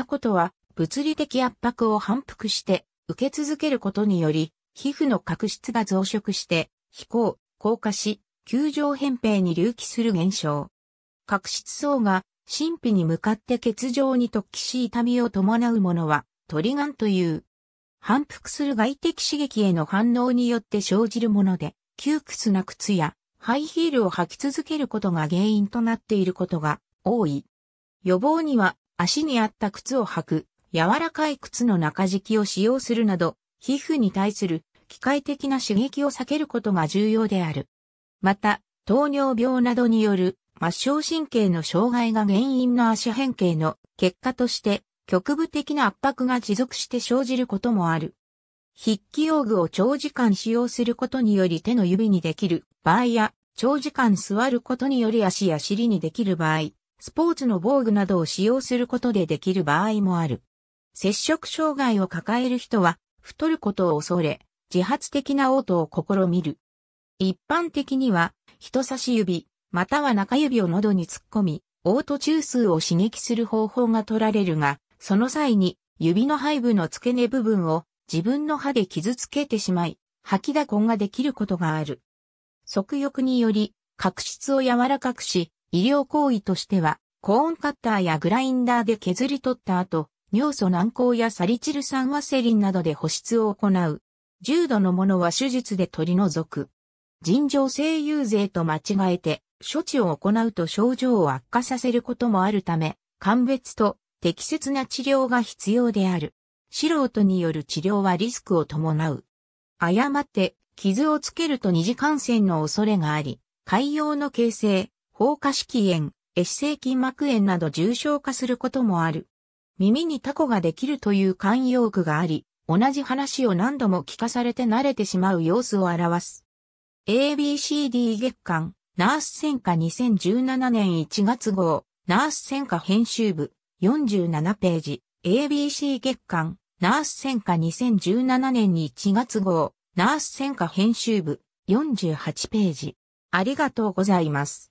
タコとは、物理的圧迫を反復して受け続けることにより、皮膚の角質が増殖して、飛行、硬化し、球状扁平に隆起する現象。角質層が神秘に向かって欠状に突起し痛みを伴うものは、トリガンという。反復する外的刺激への反応によって生じるもので、窮屈な靴やハイヒールを履き続けることが原因となっていることが多い。予防には足に合った靴を履く、柔らかい靴の中敷きを使用するなど、皮膚に対する機械的な刺激を避けることが重要である。また、糖尿病などによる末梢神経の障害が原因の足変形の結果として局部的な圧迫が持続して生じることもある。筆記用具を長時間使用することにより手の指にできる場合や長時間座ることにより足や尻にできる場合、スポーツの防具などを使用することでできる場合もある。接触障害を抱える人は、太ることを恐れ、自発的な嘔吐を試みる。一般的には、人差し指、または中指を喉に突っ込み、嘔吐中枢を刺激する方法が取られるが、その際に、指の背部の付け根部分を自分の歯で傷つけてしまい、吐きこ根ができることがある。側翼により、角質を柔らかくし、医療行為としては、コーンカッターやグラインダーで削り取った後、尿素軟膏やサリチル酸ワセリンなどで保湿を行う。重度のものは手術で取り除く。尋常性遊税と間違えて、処置を行うと症状を悪化させることもあるため、鑑別と適切な治療が必要である。素人による治療はリスクを伴う。誤って傷をつけると二次感染の恐れがあり、海洋の形成、放火式炎、エシセイ筋膜炎など重症化することもある。耳にタコができるという慣用句があり、同じ話を何度も聞かされて慣れてしまう様子を表す。ABCD 月間、ナース戦科2017年1月号、ナース戦科編集部、47ページ、ABC 月間、ナース戦科2017年1月号、ナース戦科編集部、48ページ。ありがとうございます。